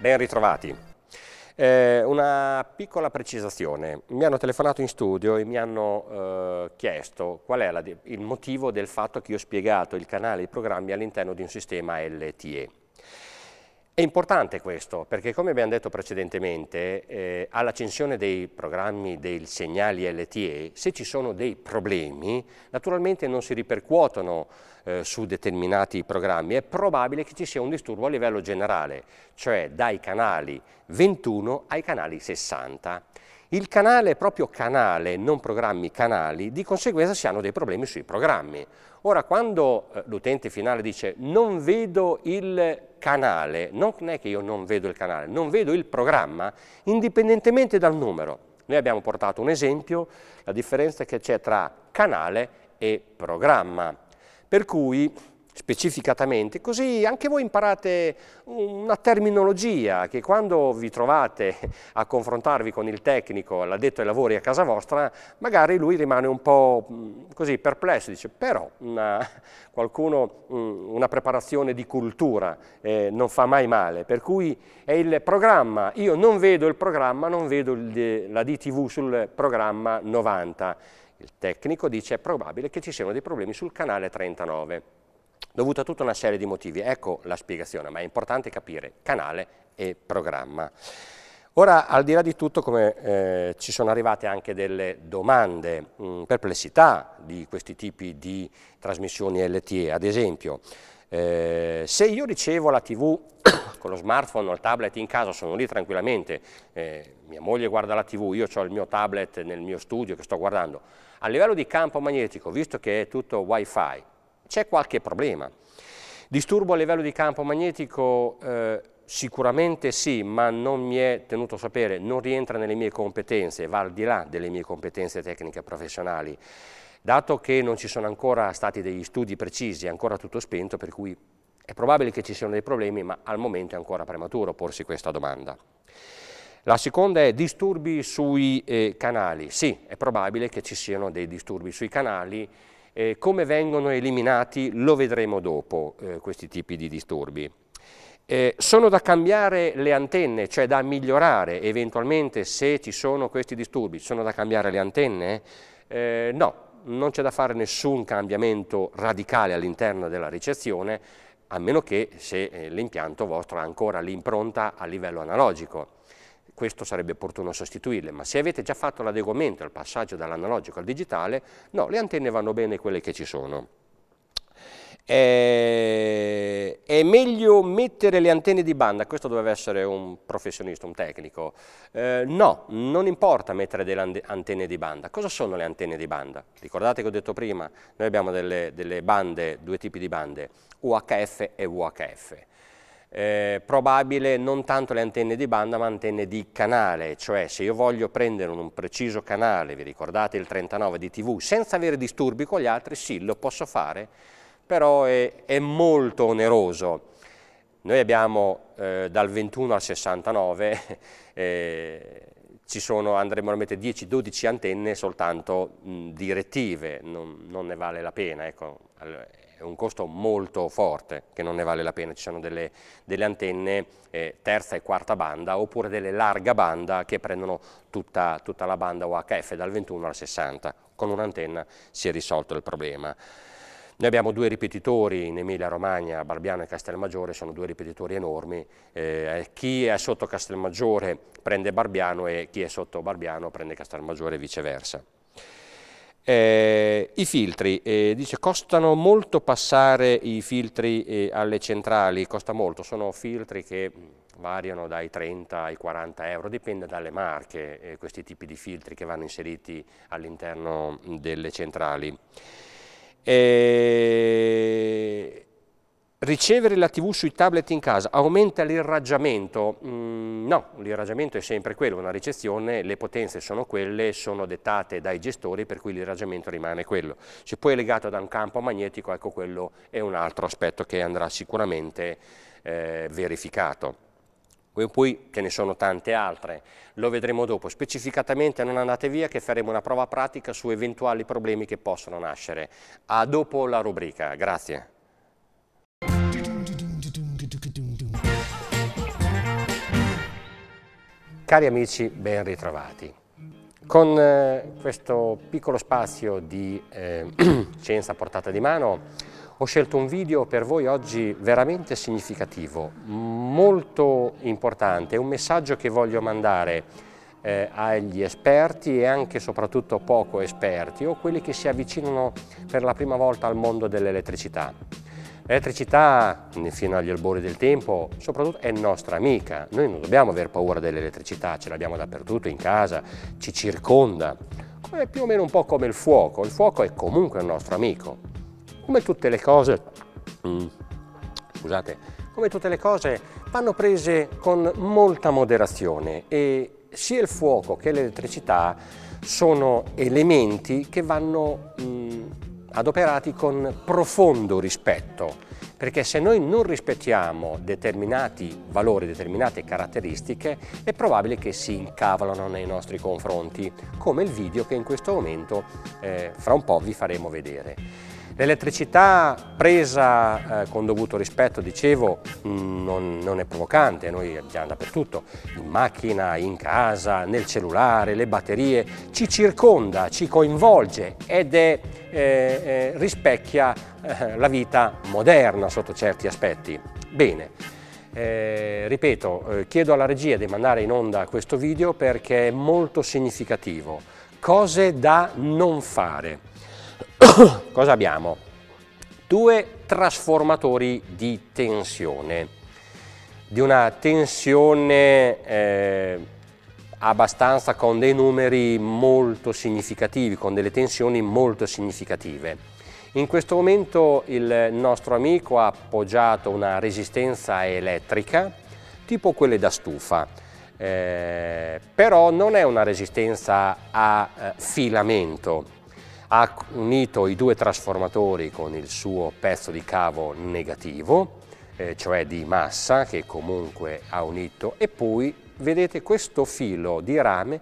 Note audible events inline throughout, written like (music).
Ben ritrovati. Eh, una piccola precisazione, mi hanno telefonato in studio e mi hanno eh, chiesto qual è la, il motivo del fatto che io ho spiegato il canale e i programmi all'interno di un sistema LTE. È importante questo perché come abbiamo detto precedentemente eh, alla dei programmi dei segnali LTE se ci sono dei problemi naturalmente non si ripercuotono eh, su determinati programmi, è probabile che ci sia un disturbo a livello generale, cioè dai canali 21 ai canali 60. Il canale è proprio canale, non programmi canali, di conseguenza si hanno dei problemi sui programmi. Ora, quando eh, l'utente finale dice non vedo il canale, non è che io non vedo il canale, non vedo il programma, indipendentemente dal numero. Noi abbiamo portato un esempio, la differenza che c'è tra canale e programma. Per cui specificatamente, così anche voi imparate una terminologia che quando vi trovate a confrontarvi con il tecnico, l'addetto ai lavori a casa vostra, magari lui rimane un po' mm, così perplesso, dice però una, qualcuno, mm, una preparazione di cultura eh, non fa mai male, per cui è il programma, io non vedo il programma, non vedo il, la DTV sul programma 90, il tecnico dice è probabile che ci siano dei problemi sul canale 39 dovuto a tutta una serie di motivi. Ecco la spiegazione, ma è importante capire canale e programma. Ora, al di là di tutto, come eh, ci sono arrivate anche delle domande, mh, mm, perplessità di questi tipi di trasmissioni LTE, ad esempio, eh, se io ricevo la tv (coughs) con lo smartphone o il tablet in casa, sono lì tranquillamente, eh, mia moglie guarda la tv, io ho il mio tablet nel mio studio che sto guardando, a livello di campo magnetico, visto che è tutto wifi, c'è qualche problema. Disturbo a livello di campo magnetico eh, sicuramente sì, ma non mi è tenuto a sapere, non rientra nelle mie competenze, va al di là delle mie competenze tecniche professionali. Dato che non ci sono ancora stati degli studi precisi, è ancora tutto spento, per cui è probabile che ci siano dei problemi, ma al momento è ancora prematuro porsi questa domanda. La seconda è disturbi sui eh, canali. Sì, è probabile che ci siano dei disturbi sui canali, eh, come vengono eliminati lo vedremo dopo, eh, questi tipi di disturbi. Eh, sono da cambiare le antenne, cioè da migliorare eventualmente se ci sono questi disturbi. Sono da cambiare le antenne? Eh, no, non c'è da fare nessun cambiamento radicale all'interno della ricezione, a meno che se eh, l'impianto vostro ha ancora l'impronta a livello analogico questo sarebbe opportuno sostituirle, ma se avete già fatto l'adeguamento il passaggio dall'analogico al digitale, no, le antenne vanno bene quelle che ci sono. Eh, è meglio mettere le antenne di banda, questo doveva essere un professionista, un tecnico. Eh, no, non importa mettere delle antenne di banda. Cosa sono le antenne di banda? Ricordate che ho detto prima, noi abbiamo delle, delle bande, due tipi di bande, UHF e VHF eh, probabile non tanto le antenne di banda ma antenne di canale, cioè se io voglio prendere un preciso canale, vi ricordate il 39 di TV, senza avere disturbi con gli altri, sì, lo posso fare, però è, è molto oneroso. Noi abbiamo eh, dal 21 al 69, (laughs) eh, ci sono, andremo a mettere 10-12 antenne soltanto mh, direttive, non, non, ne vale la pena, ecco. allora, è un costo molto forte che non ne vale la pena, ci sono delle, delle antenne eh, terza e quarta banda oppure delle larga banda che prendono tutta, tutta la banda UHF dal 21 al 60, con un'antenna si è risolto il problema. Noi abbiamo due ripetitori in Emilia Romagna, Barbiano e Castelmaggiore, sono due ripetitori enormi, eh, eh chi è sotto Castelmaggiore prende Barbiano e chi è sotto Barbiano prende Castelmaggiore e viceversa. Eh, I filtri, eh, dice, costano molto passare i filtri eh, alle centrali, costa molto, sono filtri che mm, variano dai 30 ai 40 euro, dipende dalle marche, eh, questi tipi di filtri che vanno inseriti all'interno mm, delle centrali. E eh, Ricevere la TV sui tablet in casa aumenta l'irraggiamento? Mm, no, l'irraggiamento è sempre quello, una ricezione, le potenze sono quelle, sono dettate dai gestori per cui l'irraggiamento rimane quello. Se poi è legato da un campo magnetico, ecco quello è un altro aspetto che andrà sicuramente eh, verificato poi ce ne sono tante altre, lo vedremo dopo. Specificatamente non andate via che faremo una prova pratica su eventuali problemi che possono nascere. A dopo la rubrica, grazie. Cari amici, ben ritrovati. Con eh, questo piccolo spazio di eh, (clears throat) scienza a portata di mano ho scelto un video per voi oggi veramente significativo, molto importante, un messaggio che voglio mandare eh, agli esperti e anche soprattutto poco esperti o quelli che si avvicinano per la prima volta al mondo dell'elettricità. L'elettricità, fino agli albori del tempo, soprattutto è nostra amica. Noi non dobbiamo aver paura dell'elettricità, ce l'abbiamo dappertutto, in casa, ci circonda. È più o meno un po' come il fuoco. Il fuoco è comunque un nostro amico. Come tutte le cose... Mm, scusate. Come tutte le cose vanno prese con molta moderazione e sia il fuoco che l'elettricità sono elementi che vanno... Mm, adoperati con profondo rispetto, perché se noi non rispettiamo determinati valori, determinate caratteristiche, è probabile che si incavalano nei nostri confronti, come il video che in questo momento eh, fra un po' vi faremo vedere. L'elettricità presa eh, con dovuto rispetto, dicevo, mm, non, non, è provocante, noi abbiamo dappertutto, in macchina, in casa, nel cellulare, le batterie, ci circonda, ci coinvolge ed è, eh, eh rispecchia eh, la vita moderna sotto certi aspetti. Bene, eh, ripeto, eh, chiedo alla regia di mandare in onda questo video perché è molto significativo. Cose da non fare. (coughs) cosa abbiamo? Due trasformatori di tensione, di una tensione eh, abbastanza con dei numeri molto significativi, con delle tensioni molto significative. In questo momento il nostro amico ha appoggiato una resistenza elettrica tipo quelle da stufa, eh, però non è una resistenza a eh, filamento, ha unito i due trasformatori con il suo pezzo di cavo negativo, eh, cioè di massa che comunque ha unito e poi vedete questo filo di rame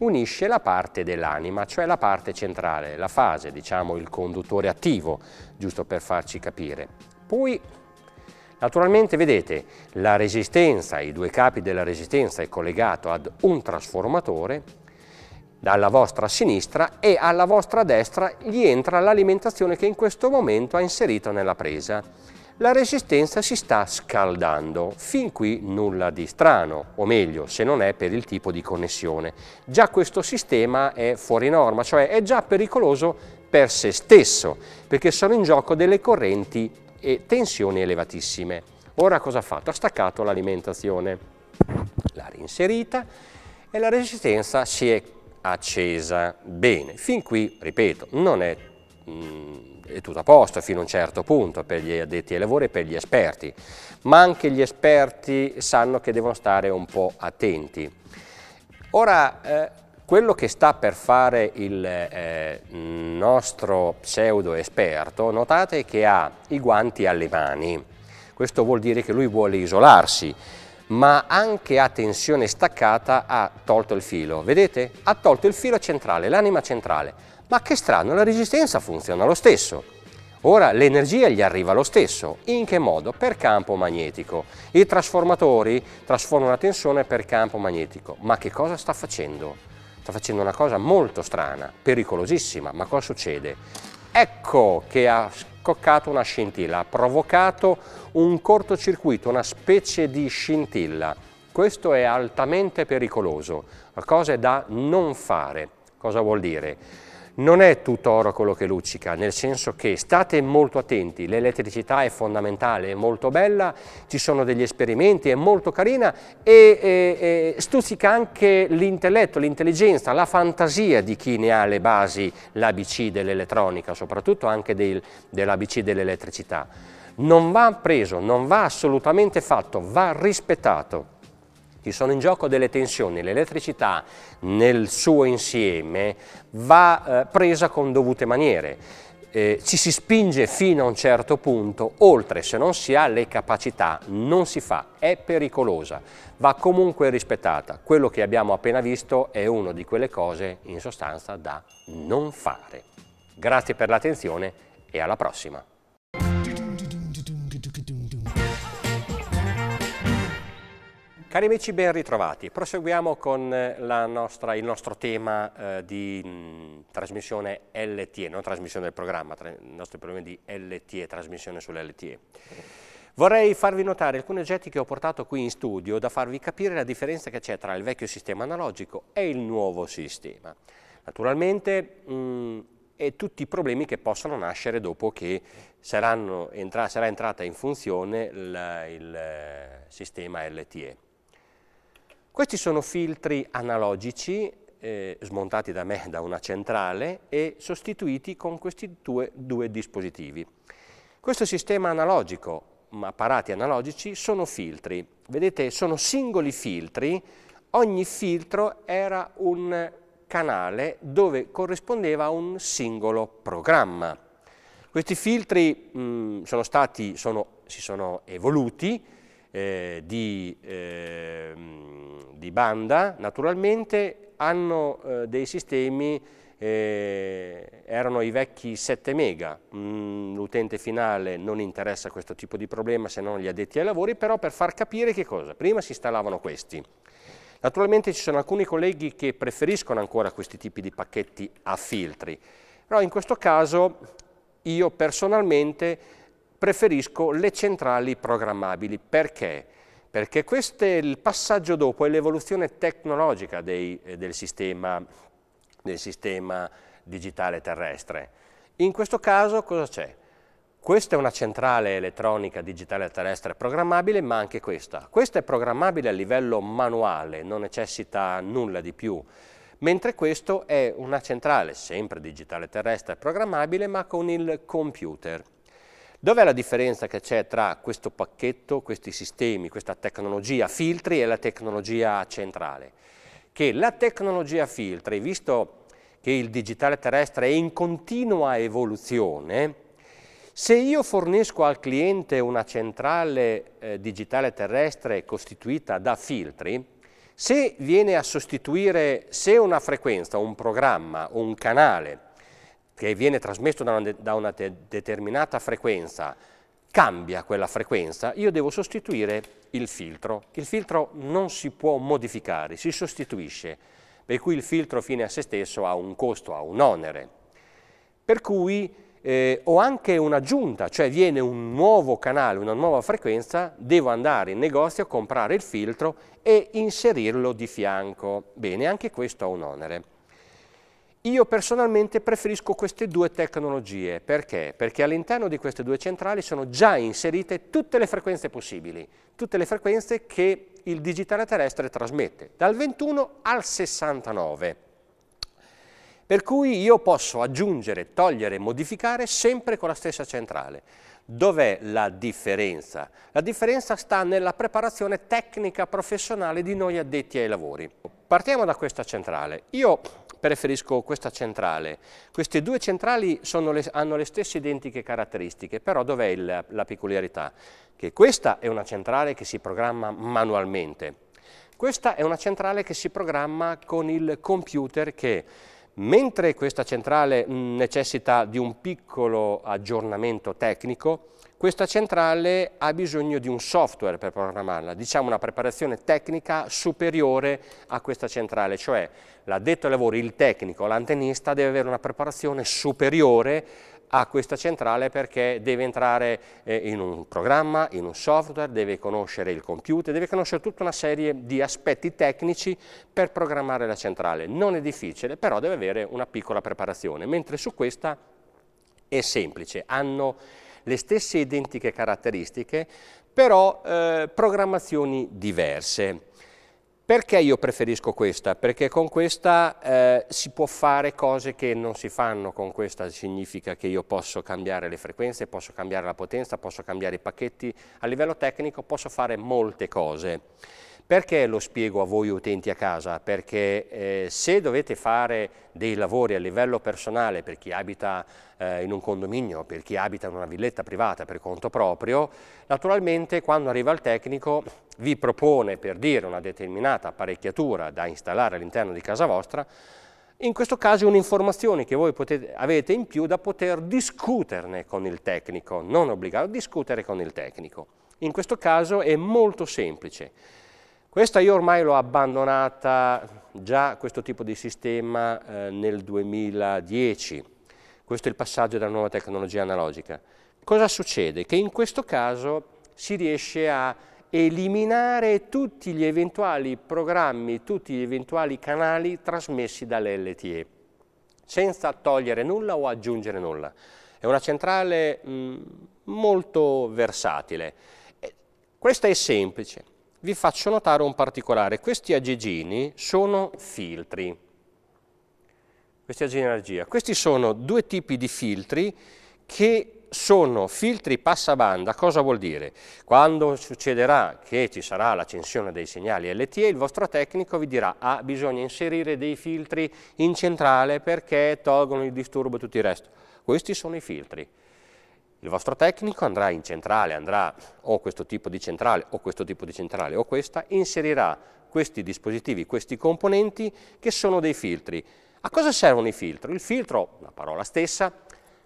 unisce la parte dell'anima, cioè la parte centrale, la fase, diciamo il conduttore attivo, giusto per farci capire. Poi Naturalmente vedete la resistenza, i due capi della resistenza è collegato ad un trasformatore dalla vostra sinistra e alla vostra destra gli entra l'alimentazione che in questo momento ha inserito nella presa. La resistenza si sta scaldando, fin qui nulla di strano, o meglio, se non è per il tipo di connessione. Già questo sistema è fuori norma, cioè è già pericoloso per se stesso, perché sono in gioco delle correnti e tensioni elevatissime. Ora cosa ha fatto? Ha staccato l'alimentazione, l'ha reinserita e la resistenza si è accesa. Bene, fin qui, ripeto, non è, mh, mm, è tutto a posto fino a un certo punto per gli addetti ai lavori e per gli esperti, ma anche gli esperti sanno che devono stare un po' attenti. Ora, eh, quello che sta per fare il eh, nostro pseudo esperto, notate che ha i guanti alle mani. Questo vuol dire che lui vuole isolarsi ma anche a tensione staccata ha tolto il filo. Vedete? Ha tolto il filo centrale, l'anima centrale. Ma che strano, la resistenza funziona lo stesso. Ora l'energia gli arriva lo stesso. In che modo? Per campo magnetico. I trasformatori trasformano la tensione per campo magnetico. Ma che cosa sta facendo? Sta facendo una cosa molto strana, pericolosissima. Ma cosa succede? Ecco che ha coccato una scintilla, ha provocato un cortocircuito, una specie di scintilla. Questo è altamente pericoloso, una cosa da non fare. Cosa vuol dire? non è tutto oro quello che luccica, nel senso che state molto attenti, l'elettricità è fondamentale, è molto bella, ci sono degli esperimenti, è molto carina e, e, e stuzzica anche l'intelletto, l'intelligenza, la fantasia di chi ne ha le basi, l'ABC dell'elettronica, soprattutto anche del, dell'ABC dell'elettricità. Non va preso, non va assolutamente fatto, va rispettato ci sono in gioco delle tensioni, l'elettricità nel suo insieme va eh, presa con dovute maniere. Eh, ci si spinge fino a un certo punto, oltre se non si ha le capacità, non si fa, è pericolosa, va comunque rispettata. Quello che abbiamo appena visto è una di quelle cose in sostanza da non fare. Grazie per l'attenzione e alla prossima! Cari amici, ben ritrovati. Proseguiamo con eh, nostra, il nostro tema eh, di mh, mm, trasmissione LTE, non trasmissione del programma, tra, il nostro problema di LTE, trasmissione sull'LTE. Vorrei farvi notare alcuni oggetti che ho portato qui in studio da farvi capire la differenza che c'è tra il vecchio sistema analogico e il nuovo sistema. Naturalmente, mh, mm, e tutti i problemi che possono nascere dopo che saranno, entra, sarà entrata in funzione il, il eh, sistema LTE. Questi sono filtri analogici eh, smontati da me da una centrale e sostituiti con questi due, due dispositivi. Questo sistema analogico, apparati analogici, sono filtri. Vedete, sono singoli filtri, ogni filtro era un canale dove corrispondeva a un singolo programma. Questi filtri mh, mm, sono stati, sono, si sono evoluti, eh, di, eh, di, banda, naturalmente hanno eh, dei sistemi, eh, erano i vecchi 7 mega, mm, l'utente finale non interessa questo tipo di problema se non gli addetti ai lavori, però per far capire che cosa, prima si installavano questi, naturalmente ci sono alcuni colleghi che preferiscono ancora questi tipi di pacchetti a filtri, però in questo caso io personalmente preferisco le centrali programmabili. Perché? Perché questo è il passaggio dopo, è l'evoluzione tecnologica dei, eh, del, sistema, del sistema digitale terrestre. In questo caso cosa c'è? Questa è una centrale elettronica digitale terrestre programmabile, ma anche questa. Questa è programmabile a livello manuale, non necessita nulla di più, mentre questa è una centrale sempre digitale terrestre programmabile, ma con il computer. Dov'è la differenza che c'è tra questo pacchetto, questi sistemi, questa tecnologia filtri e la tecnologia centrale? Che la tecnologia filtri, visto che il digitale terrestre è in continua evoluzione, se io fornisco al cliente una centrale eh, digitale terrestre costituita da filtri, se viene a sostituire, se una frequenza, un programma, un canale che viene trasmesso da una, da una te, determinata frequenza, cambia quella frequenza, io devo sostituire il filtro. Il filtro non si può modificare, si sostituisce, per cui il filtro fine a se stesso ha un costo, ha un onere. Per cui eh, ho anche un'aggiunta, cioè viene un nuovo canale, una nuova frequenza, devo andare in negozio, comprare il filtro e inserirlo di fianco. Bene, anche questo ha un onere. Io personalmente preferisco queste due tecnologie, perché? Perché all'interno di queste due centrali sono già inserite tutte le frequenze possibili, tutte le frequenze che il digitale terrestre trasmette, dal 21 al 69. Per cui io posso aggiungere, togliere, modificare sempre con la stessa centrale. Dov'è la differenza? La differenza sta nella preparazione tecnica professionale di noi addetti ai lavori. Partiamo da questa centrale. Io preferisco questa centrale. Queste due centrali le, hanno le stesse identiche caratteristiche, però dov'è la, la peculiarità? Che questa è una centrale che si programma manualmente. Questa è una centrale che si programma con il computer che mentre questa centrale mm, necessita di un piccolo aggiornamento tecnico, questa centrale ha bisogno di un software per programmarla, diciamo una preparazione tecnica superiore a questa centrale, cioè l'addetto ai lavori, il tecnico, l'antenista deve avere una preparazione superiore a questa centrale perché deve entrare eh, in un programma, in un software, deve conoscere il computer, deve conoscere tutta una serie di aspetti tecnici per programmare la centrale. Non è difficile, però deve avere una piccola preparazione, mentre su questa è semplice, hanno le stesse identiche caratteristiche, però eh, programmazioni diverse. Perché io preferisco questa? Perché con questa eh, si può fare cose che non si fanno con questa, significa che io posso cambiare le frequenze, posso cambiare la potenza, posso cambiare i pacchetti, a livello tecnico posso fare molte cose. Perché lo spiego a voi utenti a casa? Perché eh, se dovete fare dei lavori a livello personale per chi abita eh, in un condominio, per chi abita in una villetta privata per conto proprio, naturalmente quando arriva il tecnico vi propone per dire una determinata apparecchiatura da installare all'interno di casa vostra, in questo caso è un'informazione che voi potete, avete in più da poter discuterne con il tecnico, non obbligare, discutere con il tecnico. In questo caso è molto semplice. Questa io ormai l'ho abbandonata già questo tipo di sistema eh, nel 2010, questo è il passaggio della nuova tecnologia analogica. Cosa succede? Che in questo caso si riesce a eliminare tutti gli eventuali programmi, tutti gli eventuali canali trasmessi dall'LTE, senza togliere nulla o aggiungere nulla. È una centrale mh, mm, molto versatile. Questa è semplice, vi faccio notare un particolare. Questi agegini sono filtri, questi agegini di energia. Questi sono due tipi di filtri che sono filtri passabanda. Cosa vuol dire? Quando succederà che ci sarà l'accensione dei segnali LTE, il vostro tecnico vi dirà ah, bisogna inserire dei filtri in centrale perché tolgono il disturbo e tutto il resto. Questi sono i filtri il vostro tecnico andrà in centrale, andrà o questo tipo di centrale o questo tipo di centrale o questa, inserirà questi dispositivi, questi componenti che sono dei filtri. A cosa servono i filtri? Il filtro, la parola stessa,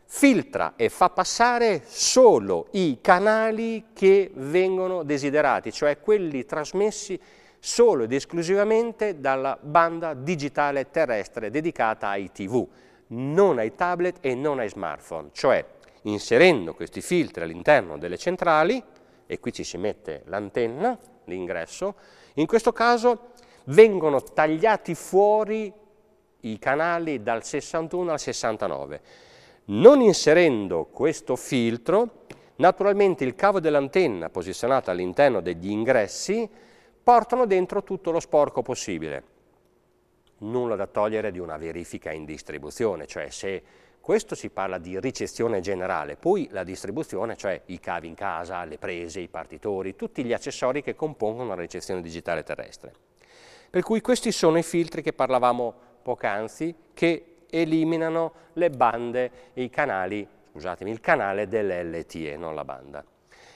filtra e fa passare solo i canali che vengono desiderati, cioè quelli trasmessi solo ed esclusivamente dalla banda digitale terrestre dedicata ai TV, non ai tablet e non ai smartphone, cioè inserendo questi filtri all'interno delle centrali, e qui ci si mette l'antenna, l'ingresso, in questo caso vengono tagliati fuori i canali dal 61 al 69. Non inserendo questo filtro, naturalmente il cavo dell'antenna posizionato all'interno degli ingressi portano dentro tutto lo sporco possibile. Nulla da togliere di una verifica in distribuzione, cioè se questo si parla di ricezione generale, poi la distribuzione, cioè i cavi in casa, le prese, i partitori, tutti gli accessori che compongono la ricezione digitale terrestre. Per cui questi sono i filtri che parlavamo poc'anzi, che eliminano le bande, e i canali, scusatemi, il canale dell'LTE, non la banda.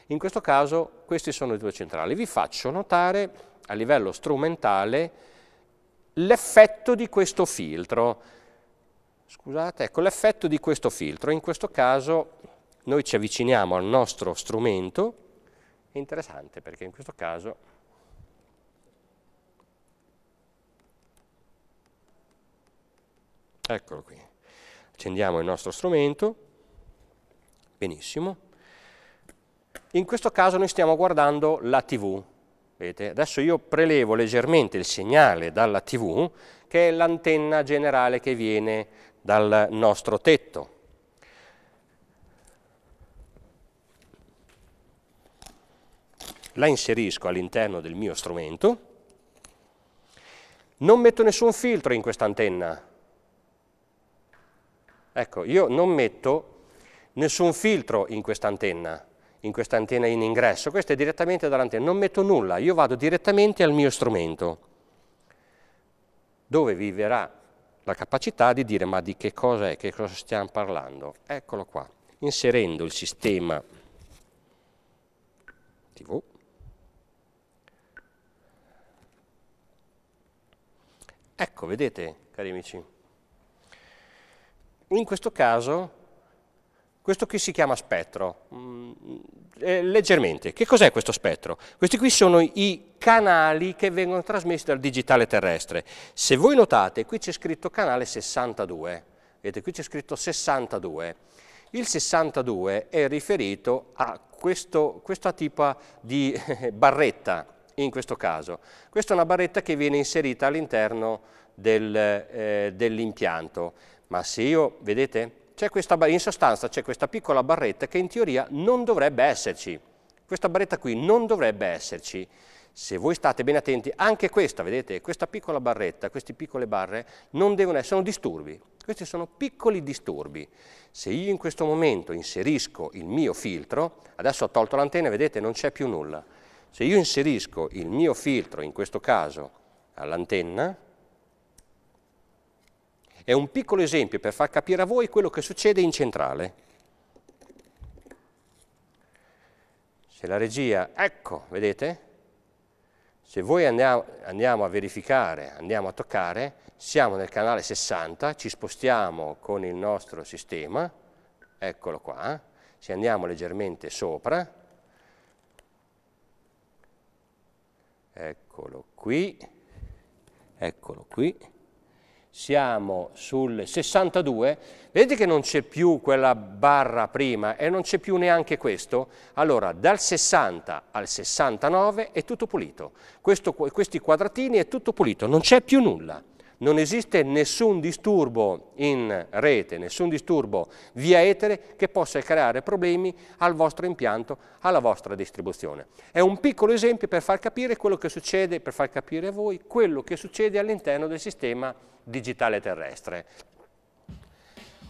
In questo caso questi sono i due centrali. Vi faccio notare a livello strumentale l'effetto di questo filtro. Scusate, ecco l'effetto di questo filtro. In questo caso noi ci avviciniamo al nostro strumento, è interessante perché in questo caso eccolo qui, accendiamo il nostro strumento, benissimo. In questo caso noi stiamo guardando la TV, Vedete? Adesso io prelevo leggermente il segnale dalla TV, che è l'antenna generale che viene dal nostro tetto. La inserisco all'interno del mio strumento. Non metto nessun filtro in questa antenna. Ecco, io non metto nessun filtro in questa antenna, in questa antenna in ingresso. Questa è direttamente dall'antenna. Non metto nulla, io vado direttamente al mio strumento, dove vi verrà la capacità di dire ma di che cosa è, che cosa stiamo parlando. Eccolo qua, inserendo il sistema TV Ecco, vedete, cari amici, in questo caso, questo qui si chiama spettro, mm, eh, leggermente. Che cos'è questo spettro? Questi qui sono i canali che vengono trasmessi dal digitale terrestre. Se voi notate, qui c'è scritto canale 62, vedete qui c'è scritto 62. Il 62 è riferito a questo, questa tipa di (laughs) barretta, in questo caso. Questa è una barretta che viene inserita all'interno del, eh, dell'impianto. Ma se io, vedete, questa, in sostanza c'è questa piccola barretta che in teoria non dovrebbe esserci. Questa barretta qui non dovrebbe esserci. Se voi state ben attenti, anche questa, vedete, questa piccola barretta, queste piccole barre, non devono essere, sono disturbi. Questi sono piccoli disturbi. Se io in questo momento inserisco il mio filtro, adesso ho tolto l'antenna, vedete, non c'è più nulla. Se io inserisco il mio filtro, in questo caso all'antenna, è un piccolo esempio per far capire a voi quello che succede in centrale. Se la regia, ecco, vedete? Se voi andiamo, andiamo, a verificare, andiamo a toccare, siamo nel canale 60, ci spostiamo con il nostro sistema, eccolo qua, se andiamo leggermente sopra, eccolo qui, eccolo qui, siamo sul 62, vedete che non c'è più quella barra prima e non c'è più neanche questo? Allora dal 60 al 69 è tutto pulito, questo, questi quadratini è tutto pulito, non c'è più nulla non esiste nessun disturbo in rete, nessun disturbo via etere che possa creare problemi al vostro impianto, alla vostra distribuzione. È un piccolo esempio per far capire quello che succede, per far capire a voi quello che succede all'interno del sistema digitale terrestre.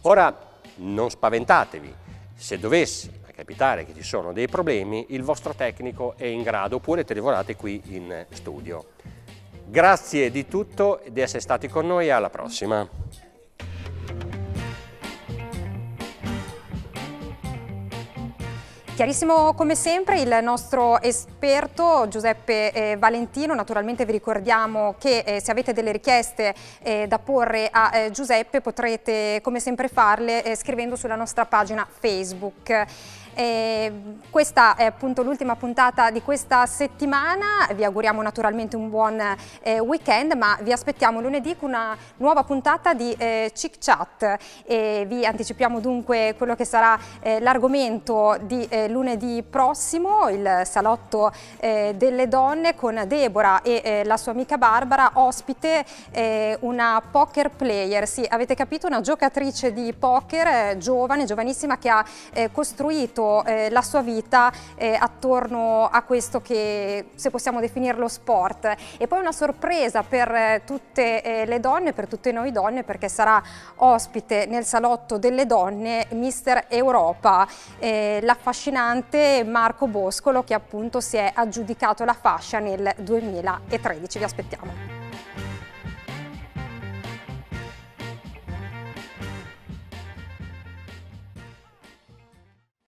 Ora, non spaventatevi, se dovessi capitare che ci sono dei problemi, il vostro tecnico è in grado, oppure telefonate qui in studio. Grazie di tutto e di essere stati con noi alla prossima. Chiarissimo come sempre il nostro esperto Giuseppe eh, Valentino, naturalmente vi ricordiamo che eh, se avete delle richieste eh, da porre a eh, Giuseppe potrete come sempre farle eh, scrivendo sulla nostra pagina Facebook. E questa è appunto l'ultima puntata di questa settimana, vi auguriamo naturalmente un buon eh, weekend, ma vi aspettiamo lunedì con una nuova puntata di eh, Chic Chat. E vi anticipiamo dunque quello che sarà eh, l'argomento di eh, lunedì prossimo, il salotto eh, delle donne con Deborah e eh, la sua amica Barbara, ospite una poker player, sì avete capito, una giocatrice di poker giovane, giovanissima che ha costruito appunto eh, la sua vita eh, attorno a questo che se possiamo definirlo sport e poi una sorpresa per eh, tutte eh, le donne, per tutte noi donne perché sarà ospite nel salotto delle donne Mister Europa, eh, l'affascinante Marco Boscolo che appunto si è aggiudicato la fascia nel 2013, vi aspettiamo.